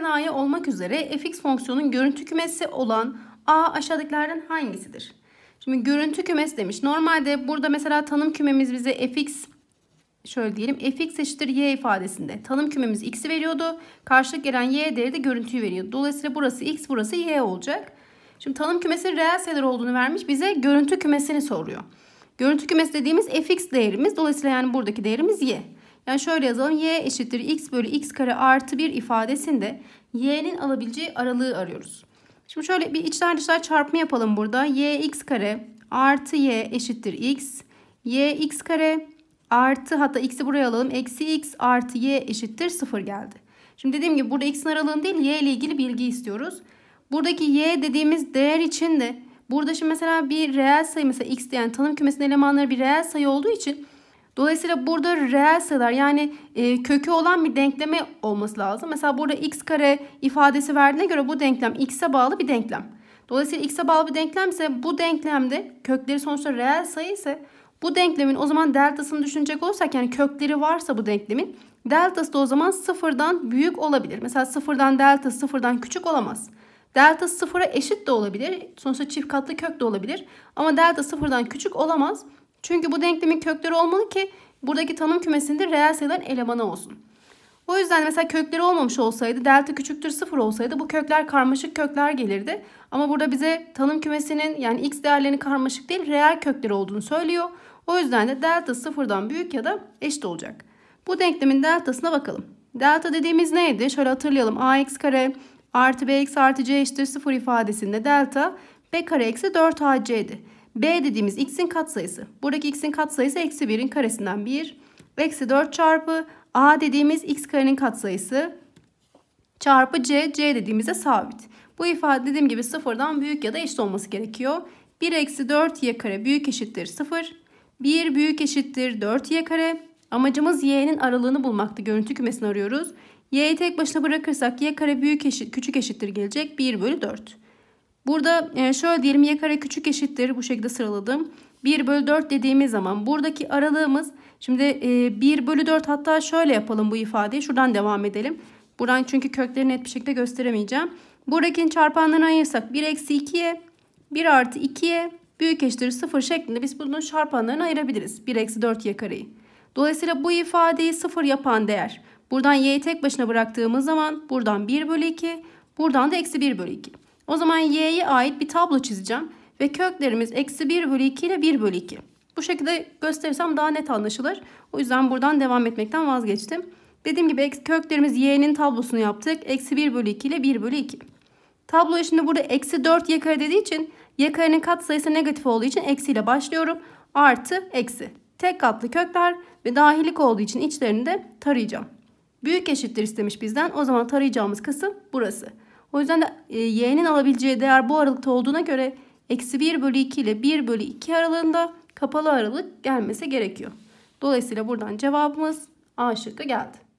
DNA'ya olmak üzere fx fonksiyonun görüntü kümesi olan A aşağıdakilerden hangisidir? Şimdi görüntü kümesi demiş. Normalde burada mesela tanım kümemiz bize fx şöyle diyelim fx eşittir y ifadesinde tanım kümemiz x'i veriyordu. Karşılık gelen y değeri de görüntüyü veriyordu. Dolayısıyla burası x burası y olacak. Şimdi tanım kümesi reel sayılar olduğunu vermiş. Bize görüntü kümesini soruyor. Görüntü kümesi dediğimiz fx değerimiz. Dolayısıyla yani buradaki değerimiz y. Yani şöyle yazalım. Y eşittir x bölü x kare artı 1 ifadesinde y'nin alabileceği aralığı arıyoruz. Şimdi şöyle bir içler dışlar çarpma yapalım burada. y x kare artı y eşittir x. y x kare artı hatta x'i buraya alalım. Eksi x artı y eşittir 0 geldi. Şimdi dediğim gibi burada x'in aralığını değil y ile ilgili bilgi istiyoruz. Buradaki y dediğimiz değer için de burada şimdi mesela bir reel sayı mesela x diyen yani tanım kümesinin elemanları bir reel sayı olduğu için Dolayısıyla burada reel sayılar yani e, kökü olan bir denkleme olması lazım. Mesela burada x kare ifadesi verdiğine göre bu denklem x'e bağlı bir denklem. Dolayısıyla x'e bağlı bir denklem ise bu denklemde kökleri sonuçta reel sayı ise bu denklemin o zaman deltasını düşünecek olursak yani kökleri varsa bu denklemin deltası da o zaman sıfırdan büyük olabilir. Mesela sıfırdan delta sıfırdan küçük olamaz. Delta sıfıra eşit de olabilir. Sonuçta çift katlı kök de olabilir. Ama delta sıfırdan küçük olamaz. Çünkü bu denklemin kökleri olmalı ki buradaki tanım kümesinde reel sayıların elemanı olsun. O yüzden mesela kökleri olmamış olsaydı delta küçüktür 0 olsaydı bu kökler karmaşık kökler gelirdi. Ama burada bize tanım kümesinin yani x değerlerinin karmaşık değil reel kökleri olduğunu söylüyor. O yüzden de delta sıfırdan büyük ya da eşit olacak. Bu denklemin deltasına bakalım. Delta dediğimiz neydi? Şöyle hatırlayalım. ax kare artı bx artı c eşittir 0 ifadesinde delta b kare eksi 4ac'di. B dediğimiz x'in katsayısı. Buradaki x'in katsayısı eksi 1'in karesinden 1. Eksi 4 çarpı a dediğimiz x karenin katsayısı çarpı c. c dediğimizde sabit. Bu ifade dediğim gibi sıfırdan büyük ya da eşit olması gerekiyor. 1 eksi 4y kare büyük eşittir 0. 1 büyük eşittir 4y kare. Amacımız y'nin aralığını bulmakta, Görüntü kümesini arıyoruz. y'yi tek başına bırakırsak y kare büyük eşit, küçük eşittir gelecek 1 bölü 4. Burada e, şöyle diyelim y kare küçük eşittir. Bu şekilde sıraladım. 1 bölü 4 dediğimiz zaman buradaki aralığımız şimdi 1 e, bölü 4 hatta şöyle yapalım bu ifadeyi. Şuradan devam edelim. Buradan çünkü kökleri net bir şekilde gösteremeyeceğim. Buradakini çarpanlarına ayırsak 1 eksi 2'ye 1 artı 2'ye büyük eşittir 0 şeklinde biz bunun çarpanlarını ayırabiliriz. 1 eksi 4 y kareyi. Dolayısıyla bu ifadeyi 0 yapan değer. Buradan y'yi tek başına bıraktığımız zaman buradan 1 bölü 2 buradan da eksi 1 bölü 2. O zaman y'ye ait bir tablo çizeceğim. Ve köklerimiz eksi 1 bölü 2 ile 1 bölü 2. Bu şekilde gösterirsem daha net anlaşılır. O yüzden buradan devam etmekten vazgeçtim. Dediğim gibi köklerimiz y'nin tablosunu yaptık. Eksi 1 bölü 2 ile 1 bölü 2. Tablo şimdi burada eksi 4 y kare dediği için y karenin katsayısı negatif olduğu için eksiyle başlıyorum. Artı eksi. Tek katlı kökler ve dahilik olduğu için içlerini de tarayacağım. Büyük eşittir istemiş bizden. O zaman tarayacağımız kısım burası. O yüzden de e, y'nin alabileceği değer bu aralıkta olduğuna göre eksi 1 bölü 2 ile 1 bölü 2 aralığında kapalı aralık gelmesi gerekiyor. Dolayısıyla buradan cevabımız A şıkkı geldi.